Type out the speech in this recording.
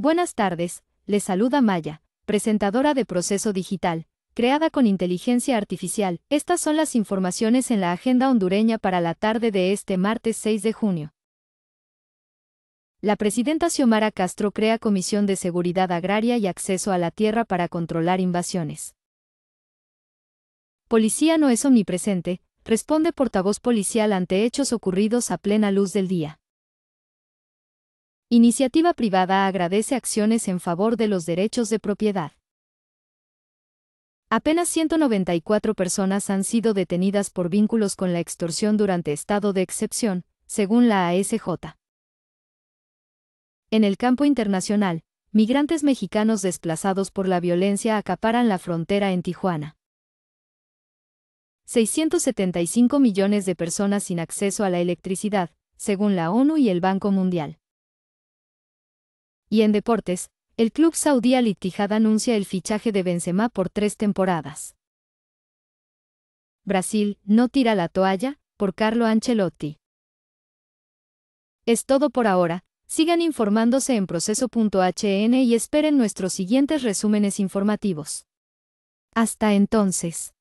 Buenas tardes, les saluda Maya, presentadora de Proceso Digital, creada con inteligencia artificial. Estas son las informaciones en la agenda hondureña para la tarde de este martes 6 de junio. La presidenta Xiomara Castro crea Comisión de Seguridad Agraria y Acceso a la Tierra para controlar invasiones. Policía no es omnipresente, responde portavoz policial ante hechos ocurridos a plena luz del día. Iniciativa privada agradece acciones en favor de los derechos de propiedad. Apenas 194 personas han sido detenidas por vínculos con la extorsión durante estado de excepción, según la ASJ. En el campo internacional, migrantes mexicanos desplazados por la violencia acaparan la frontera en Tijuana. 675 millones de personas sin acceso a la electricidad, según la ONU y el Banco Mundial. Y en deportes, el club saudí Al anuncia el fichaje de Benzema por tres temporadas. Brasil, no tira la toalla, por Carlo Ancelotti. Es todo por ahora, sigan informándose en proceso.hn y esperen nuestros siguientes resúmenes informativos. Hasta entonces.